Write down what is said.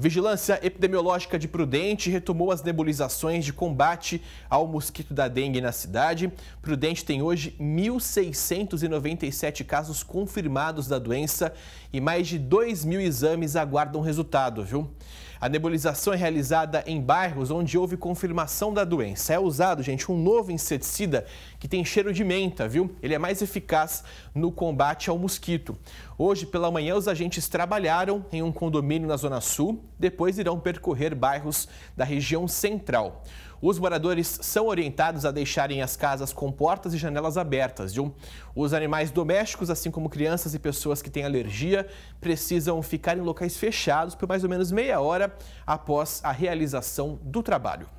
Vigilância Epidemiológica de Prudente retomou as nebulizações de combate ao mosquito da dengue na cidade. Prudente tem hoje 1.697 casos confirmados da doença e mais de 2 mil exames aguardam resultado, viu? A nebulização é realizada em bairros onde houve confirmação da doença. É usado, gente, um novo inseticida que tem cheiro de menta, viu? Ele é mais eficaz no combate ao mosquito. Hoje pela manhã, os agentes trabalharam em um condomínio na Zona Sul, depois irão percorrer bairros da região central. Os moradores são orientados a deixarem as casas com portas e janelas abertas, viu? Os animais domésticos, assim como crianças e pessoas que têm alergia, precisam ficar em locais fechados por mais ou menos meia hora após a realização do trabalho.